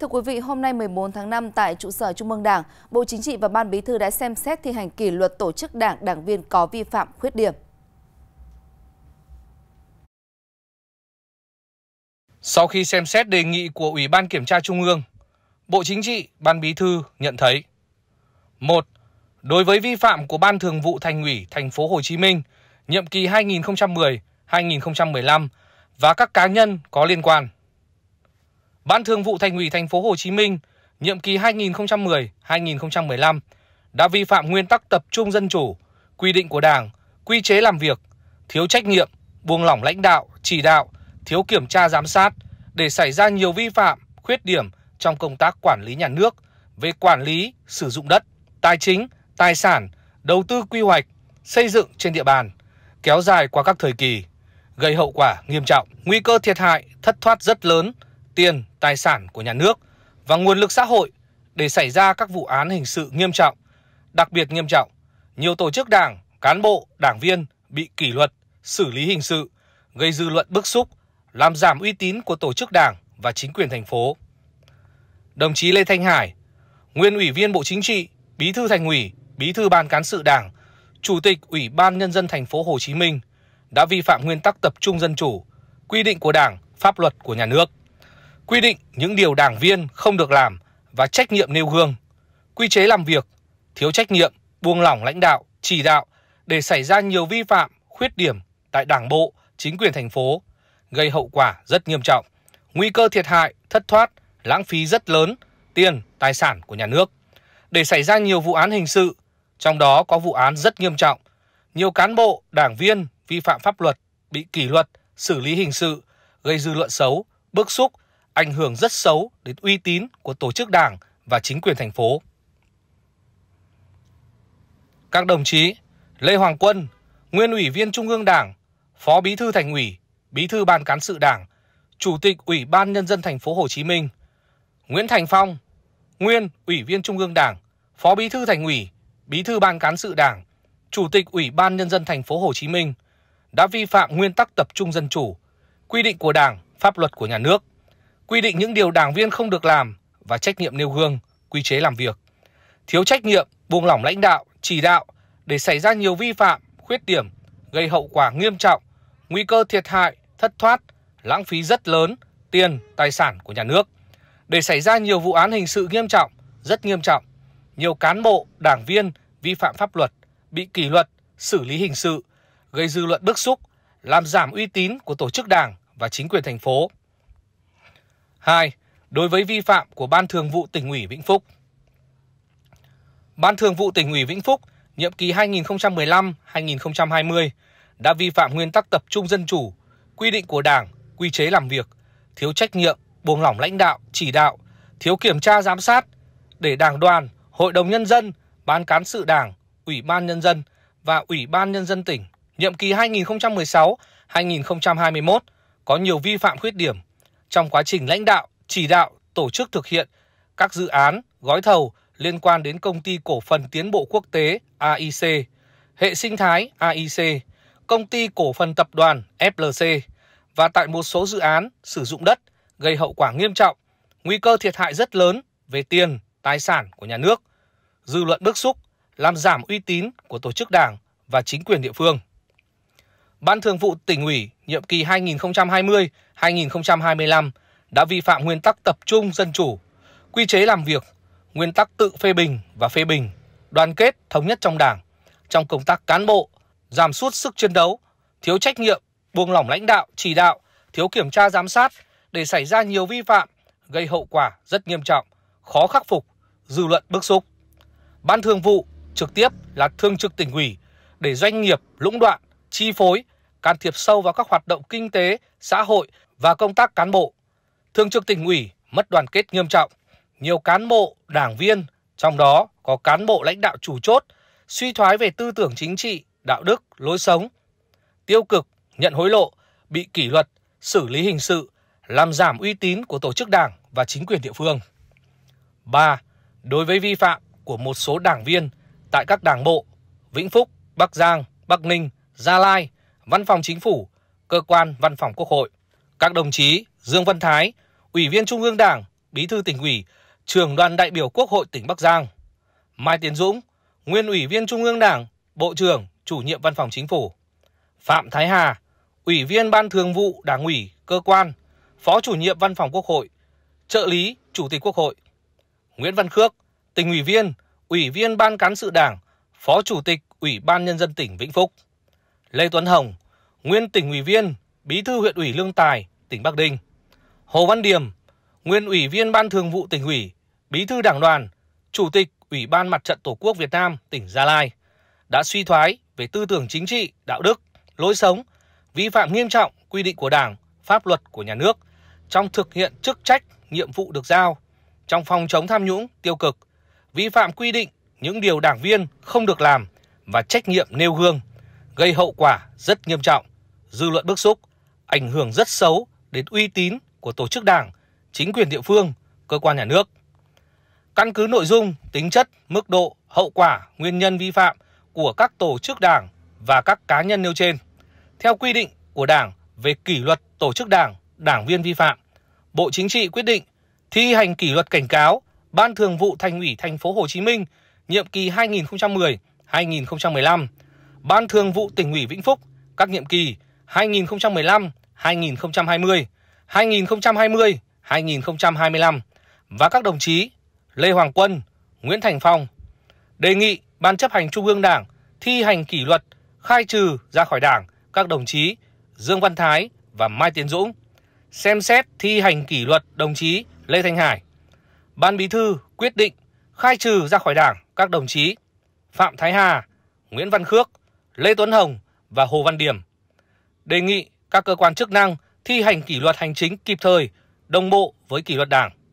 Thưa quý vị, hôm nay 14 tháng 5 tại trụ sở Trung ương Đảng, Bộ Chính trị và Ban Bí thư đã xem xét thi hành kỷ luật tổ chức đảng đảng viên có vi phạm khuyết điểm. Sau khi xem xét đề nghị của Ủy ban Kiểm tra Trung ương, Bộ Chính trị, Ban Bí thư nhận thấy: 1. Đối với vi phạm của Ban Thường vụ Thành ủy Thành phố Hồ Chí Minh, nhiệm kỳ 2010-2015 và các cá nhân có liên quan. Ban Thường vụ Thành ủy Thành phố Hồ Chí Minh nhiệm kỳ 2010-2015 đã vi phạm nguyên tắc tập trung dân chủ, quy định của Đảng, quy chế làm việc, thiếu trách nhiệm, buông lỏng lãnh đạo, chỉ đạo, thiếu kiểm tra giám sát để xảy ra nhiều vi phạm, khuyết điểm trong công tác quản lý nhà nước về quản lý, sử dụng đất, tài chính, tài sản, đầu tư quy hoạch, xây dựng trên địa bàn, kéo dài qua các thời kỳ, gây hậu quả nghiêm trọng, nguy cơ thiệt hại, thất thoát rất lớn tiền, tài sản của nhà nước và nguồn lực xã hội để xảy ra các vụ án hình sự nghiêm trọng, đặc biệt nghiêm trọng. Nhiều tổ chức đảng, cán bộ, đảng viên bị kỷ luật, xử lý hình sự, gây dư luận bức xúc, làm giảm uy tín của tổ chức đảng và chính quyền thành phố. Đồng chí Lê Thanh Hải, nguyên ủy viên Bộ Chính trị, bí thư thành ủy, bí thư ban cán sự đảng, chủ tịch Ủy ban nhân dân thành phố Hồ Chí Minh đã vi phạm nguyên tắc tập trung dân chủ, quy định của Đảng, pháp luật của nhà nước quy định những điều đảng viên không được làm và trách nhiệm nêu gương, quy chế làm việc, thiếu trách nhiệm, buông lỏng lãnh đạo, chỉ đạo để xảy ra nhiều vi phạm, khuyết điểm tại đảng bộ, chính quyền thành phố, gây hậu quả rất nghiêm trọng, nguy cơ thiệt hại, thất thoát, lãng phí rất lớn, tiền, tài sản của nhà nước, để xảy ra nhiều vụ án hình sự, trong đó có vụ án rất nghiêm trọng. Nhiều cán bộ, đảng viên vi phạm pháp luật, bị kỷ luật, xử lý hình sự, gây dư luận xấu, bức xúc, ảnh hưởng rất xấu đến uy tín của tổ chức đảng và chính quyền thành phố. Các đồng chí Lê Hoàng Quân, Nguyên ủy viên Trung ương Đảng, Phó Bí thư Thành ủy, Bí thư Ban cán sự Đảng, Chủ tịch Ủy ban nhân dân thành phố Hồ Chí Minh, Nguyễn Thành Phong, Nguyên ủy viên Trung ương Đảng, Phó Bí thư Thành ủy, Bí thư Ban cán sự Đảng, Chủ tịch Ủy ban nhân dân thành phố Hồ Chí Minh đã vi phạm nguyên tắc tập trung dân chủ, quy định của Đảng, pháp luật của nhà nước quy định những điều đảng viên không được làm và trách nhiệm nêu gương, quy chế làm việc. Thiếu trách nhiệm, buông lỏng lãnh đạo, chỉ đạo để xảy ra nhiều vi phạm, khuyết điểm, gây hậu quả nghiêm trọng, nguy cơ thiệt hại, thất thoát, lãng phí rất lớn tiền, tài sản của nhà nước. Để xảy ra nhiều vụ án hình sự nghiêm trọng, rất nghiêm trọng, nhiều cán bộ, đảng viên vi phạm pháp luật, bị kỷ luật, xử lý hình sự, gây dư luận bức xúc, làm giảm uy tín của tổ chức đảng và chính quyền thành phố. 2. Đối với vi phạm của Ban Thường vụ tỉnh ủy Vĩnh Phúc. Ban Thường vụ tỉnh ủy Vĩnh Phúc nhiệm kỳ 2015-2020 đã vi phạm nguyên tắc tập trung dân chủ, quy định của Đảng, quy chế làm việc, thiếu trách nhiệm, buông lỏng lãnh đạo, chỉ đạo, thiếu kiểm tra giám sát để Đảng đoàn, Hội đồng nhân dân, Ban cán sự Đảng, Ủy ban nhân dân và Ủy ban nhân dân tỉnh nhiệm kỳ 2016-2021 có nhiều vi phạm khuyết điểm trong quá trình lãnh đạo, chỉ đạo, tổ chức thực hiện các dự án, gói thầu liên quan đến công ty cổ phần tiến bộ quốc tế AIC, hệ sinh thái AIC, công ty cổ phần tập đoàn FLC và tại một số dự án sử dụng đất gây hậu quả nghiêm trọng, nguy cơ thiệt hại rất lớn về tiền, tài sản của nhà nước. Dư luận bức xúc, làm giảm uy tín của tổ chức đảng và chính quyền địa phương. Ban Thường vụ tỉnh ủy nhiệm kỳ 2020-2025 đã vi phạm nguyên tắc tập trung dân chủ, quy chế làm việc, nguyên tắc tự phê bình và phê bình, đoàn kết thống nhất trong Đảng, trong công tác cán bộ, giảm sút sức chiến đấu, thiếu trách nhiệm, buông lỏng lãnh đạo, chỉ đạo, thiếu kiểm tra giám sát để xảy ra nhiều vi phạm gây hậu quả rất nghiêm trọng, khó khắc phục, dư luận bức xúc. Ban Thường vụ trực tiếp là Thương trực tỉnh ủy để doanh nghiệp lũng đoạn chi phối can thiệp sâu vào các hoạt động kinh tế, xã hội và công tác cán bộ. Thường trực tỉnh ủy mất đoàn kết nghiêm trọng, nhiều cán bộ, đảng viên, trong đó có cán bộ lãnh đạo chủ chốt, suy thoái về tư tưởng chính trị, đạo đức, lối sống, tiêu cực, nhận hối lộ, bị kỷ luật, xử lý hình sự, làm giảm uy tín của tổ chức đảng và chính quyền địa phương. 3. Đối với vi phạm của một số đảng viên tại các đảng bộ Vĩnh Phúc, Bắc Giang, Bắc Ninh, Gia Lai – Văn phòng Chính phủ, cơ quan Văn phòng Quốc hội. Các đồng chí Dương Văn Thái, Ủy viên Trung ương Đảng, Bí thư tỉnh ủy, trưởng đoàn đại biểu Quốc hội tỉnh Bắc Giang. Mai Tiến Dũng, nguyên Ủy viên Trung ương Đảng, Bộ trưởng, chủ nhiệm Văn phòng Chính phủ. Phạm Thái Hà, Ủy viên Ban Thường vụ Đảng ủy, cơ quan, Phó chủ nhiệm Văn phòng Quốc hội, trợ lý Chủ tịch Quốc hội. Nguyễn Văn Khước, tỉnh ủy viên, Ủy viên Ban cán sự Đảng, Phó Chủ tịch Ủy ban Nhân dân tỉnh Vĩnh Phúc. Lê Tuấn Hồng, nguyên tỉnh ủy viên, bí thư huyện ủy Lương Tài, tỉnh Bắc Ninh. Hồ Văn Điềm, nguyên ủy viên ban thường vụ tỉnh ủy, bí thư đảng đoàn, chủ tịch Ủy ban Mặt trận Tổ quốc Việt Nam tỉnh Gia Lai đã suy thoái về tư tưởng chính trị, đạo đức, lối sống, vi phạm nghiêm trọng quy định của Đảng, pháp luật của nhà nước trong thực hiện chức trách, nhiệm vụ được giao, trong phòng chống tham nhũng, tiêu cực, vi phạm quy định những điều đảng viên không được làm và trách nhiệm nêu gương gây hậu quả rất nghiêm trọng, dư luận bức xúc, ảnh hưởng rất xấu đến uy tín của tổ chức đảng, chính quyền địa phương, cơ quan nhà nước. Căn cứ nội dung, tính chất, mức độ, hậu quả, nguyên nhân vi phạm của các tổ chức đảng và các cá nhân nêu trên, theo quy định của Đảng về kỷ luật tổ chức đảng, đảng viên vi phạm, Bộ Chính trị quyết định thi hành kỷ luật cảnh cáo Ban Thường vụ Thành ủy Thành phố Hồ Chí Minh nhiệm kỳ 2010-2015 Ban Thường vụ Tỉnh ủy Vĩnh Phúc các nhiệm kỳ 2015, 2020, 2020, 2025 và các đồng chí Lê Hoàng Quân, Nguyễn Thành Phong đề nghị Ban chấp hành Trung ương Đảng thi hành kỷ luật khai trừ ra khỏi Đảng các đồng chí Dương Văn Thái và Mai Tiến Dũng, xem xét thi hành kỷ luật đồng chí Lê Thanh Hải. Ban Bí thư quyết định khai trừ ra khỏi Đảng các đồng chí Phạm Thái Hà, Nguyễn Văn Khước, Lê Tuấn Hồng và Hồ Văn Điểm. Đề nghị các cơ quan chức năng thi hành kỷ luật hành chính kịp thời, đồng bộ với kỷ luật đảng.